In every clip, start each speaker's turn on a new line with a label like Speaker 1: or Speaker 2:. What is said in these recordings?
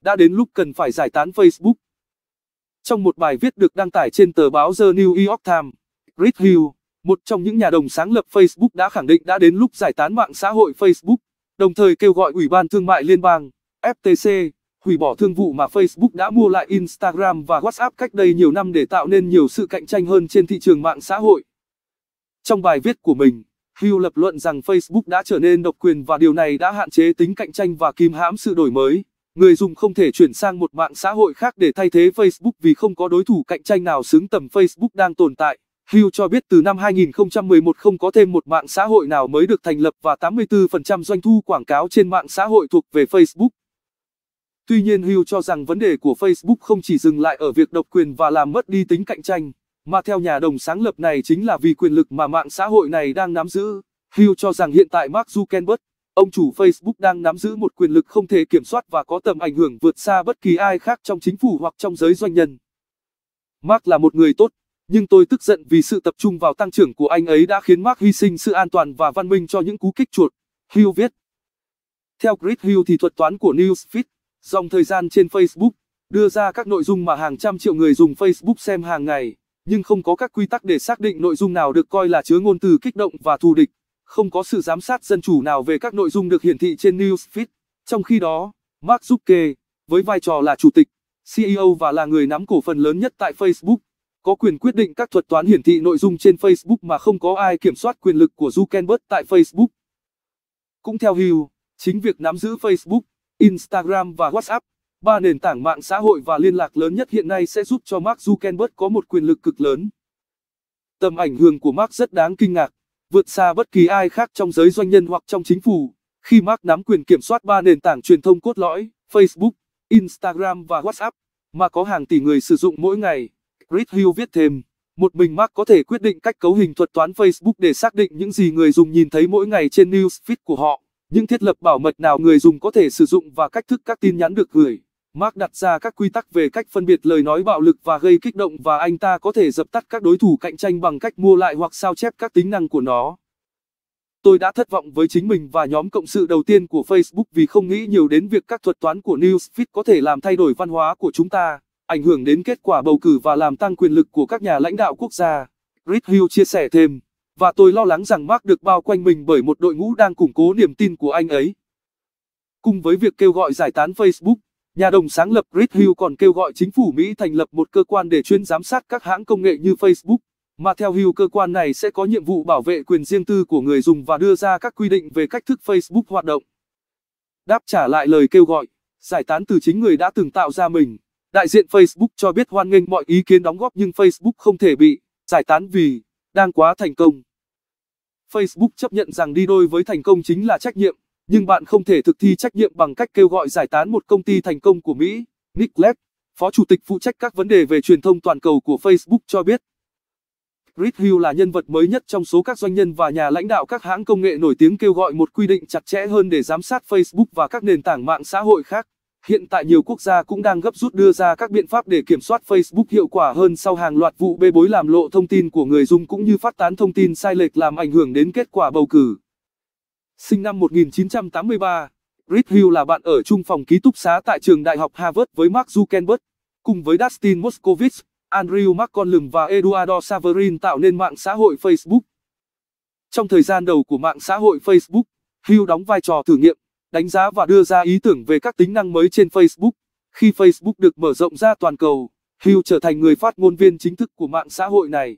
Speaker 1: đã đến lúc cần phải giải tán Facebook. Trong một bài viết được đăng tải trên tờ báo The New York Times, Chris Hill, một trong những nhà đồng sáng lập Facebook đã khẳng định đã đến lúc giải tán mạng xã hội Facebook, đồng thời kêu gọi Ủy ban Thương mại Liên bang, FTC, hủy bỏ thương vụ mà Facebook đã mua lại Instagram và WhatsApp cách đây nhiều năm để tạo nên nhiều sự cạnh tranh hơn trên thị trường mạng xã hội. Trong bài viết của mình, Hill lập luận rằng Facebook đã trở nên độc quyền và điều này đã hạn chế tính cạnh tranh và kìm hãm sự đổi mới người dùng không thể chuyển sang một mạng xã hội khác để thay thế Facebook vì không có đối thủ cạnh tranh nào xứng tầm Facebook đang tồn tại. Hill cho biết từ năm 2011 không có thêm một mạng xã hội nào mới được thành lập và 84% doanh thu quảng cáo trên mạng xã hội thuộc về Facebook. Tuy nhiên Hill cho rằng vấn đề của Facebook không chỉ dừng lại ở việc độc quyền và làm mất đi tính cạnh tranh, mà theo nhà đồng sáng lập này chính là vì quyền lực mà mạng xã hội này đang nắm giữ. Hill cho rằng hiện tại Mark Zuckerberg, ông chủ Facebook đang nắm giữ một quyền lực không thể kiểm soát và có tầm ảnh hưởng vượt xa bất kỳ ai khác trong chính phủ hoặc trong giới doanh nhân. Mark là một người tốt, nhưng tôi tức giận vì sự tập trung vào tăng trưởng của anh ấy đã khiến Mark hy sinh sự an toàn và văn minh cho những cú kích chuột, Hill viết. Theo Chris Hill thì thuật toán của Newsfeed, dòng thời gian trên Facebook, đưa ra các nội dung mà hàng trăm triệu người dùng Facebook xem hàng ngày, nhưng không có các quy tắc để xác định nội dung nào được coi là chứa ngôn từ kích động và thù địch không có sự giám sát dân chủ nào về các nội dung được hiển thị trên newsfeed. Trong khi đó, Mark Zuckerberg, với vai trò là chủ tịch, CEO và là người nắm cổ phần lớn nhất tại Facebook, có quyền quyết định các thuật toán hiển thị nội dung trên Facebook mà không có ai kiểm soát quyền lực của Zuckerberg tại Facebook. Cũng theo Hill, chính việc nắm giữ Facebook, Instagram và WhatsApp, ba nền tảng mạng xã hội và liên lạc lớn nhất hiện nay sẽ giúp cho Mark Zuckerberg có một quyền lực cực lớn. Tầm ảnh hưởng của Mark rất đáng kinh ngạc vượt xa bất kỳ ai khác trong giới doanh nhân hoặc trong chính phủ. Khi Mark nắm quyền kiểm soát ba nền tảng truyền thông cốt lõi, Facebook, Instagram và WhatsApp, mà có hàng tỷ người sử dụng mỗi ngày, Chris Hill viết thêm, một mình Mark có thể quyết định cách cấu hình thuật toán Facebook để xác định những gì người dùng nhìn thấy mỗi ngày trên newsfeed của họ, những thiết lập bảo mật nào người dùng có thể sử dụng và cách thức các tin nhắn được gửi. Mark đặt ra các quy tắc về cách phân biệt lời nói bạo lực và gây kích động và anh ta có thể dập tắt các đối thủ cạnh tranh bằng cách mua lại hoặc sao chép các tính năng của nó. Tôi đã thất vọng với chính mình và nhóm cộng sự đầu tiên của Facebook vì không nghĩ nhiều đến việc các thuật toán của Newsfeed có thể làm thay đổi văn hóa của chúng ta, ảnh hưởng đến kết quả bầu cử và làm tăng quyền lực của các nhà lãnh đạo quốc gia. Reed Hill chia sẻ thêm, và tôi lo lắng rằng Mark được bao quanh mình bởi một đội ngũ đang củng cố niềm tin của anh ấy. Cùng với việc kêu gọi giải tán Facebook, Nhà đồng sáng lập Reed Hill còn kêu gọi chính phủ Mỹ thành lập một cơ quan để chuyên giám sát các hãng công nghệ như Facebook, mà theo Hill cơ quan này sẽ có nhiệm vụ bảo vệ quyền riêng tư của người dùng và đưa ra các quy định về cách thức Facebook hoạt động. Đáp trả lại lời kêu gọi, giải tán từ chính người đã từng tạo ra mình, đại diện Facebook cho biết hoan nghênh mọi ý kiến đóng góp nhưng Facebook không thể bị giải tán vì đang quá thành công. Facebook chấp nhận rằng đi đôi với thành công chính là trách nhiệm nhưng bạn không thể thực thi trách nhiệm bằng cách kêu gọi giải tán một công ty thành công của Mỹ. Nick Leck, phó chủ tịch phụ trách các vấn đề về truyền thông toàn cầu của Facebook cho biết. Chris Hill là nhân vật mới nhất trong số các doanh nhân và nhà lãnh đạo các hãng công nghệ nổi tiếng kêu gọi một quy định chặt chẽ hơn để giám sát Facebook và các nền tảng mạng xã hội khác. Hiện tại nhiều quốc gia cũng đang gấp rút đưa ra các biện pháp để kiểm soát Facebook hiệu quả hơn sau hàng loạt vụ bê bối làm lộ thông tin của người dùng cũng như phát tán thông tin sai lệch làm ảnh hưởng đến kết quả bầu cử sinh năm 1983. Reed Hill là bạn ở chung phòng ký túc xá tại trường đại học Harvard với Mark Zuckerberg. Cùng với Dustin Moskovitz, Andrew McCollum và Eduardo Saverin tạo nên mạng xã hội Facebook. Trong thời gian đầu của mạng xã hội Facebook, Hill đóng vai trò thử nghiệm, đánh giá và đưa ra ý tưởng về các tính năng mới trên Facebook. Khi Facebook được mở rộng ra toàn cầu, Hill trở thành người phát ngôn viên chính thức của mạng xã hội này.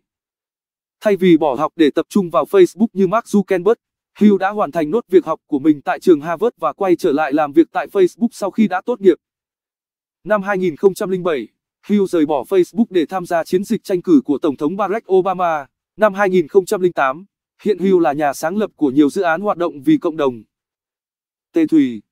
Speaker 1: Thay vì bỏ học để tập trung vào Facebook như Mark Zuckerberg, Hugh đã hoàn thành nốt việc học của mình tại trường Harvard và quay trở lại làm việc tại Facebook sau khi đã tốt nghiệp. Năm 2007, Hugh rời bỏ Facebook để tham gia chiến dịch tranh cử của Tổng thống Barack Obama. Năm 2008, hiện Hugh là nhà sáng lập của nhiều dự án hoạt động vì cộng đồng. Tê thủy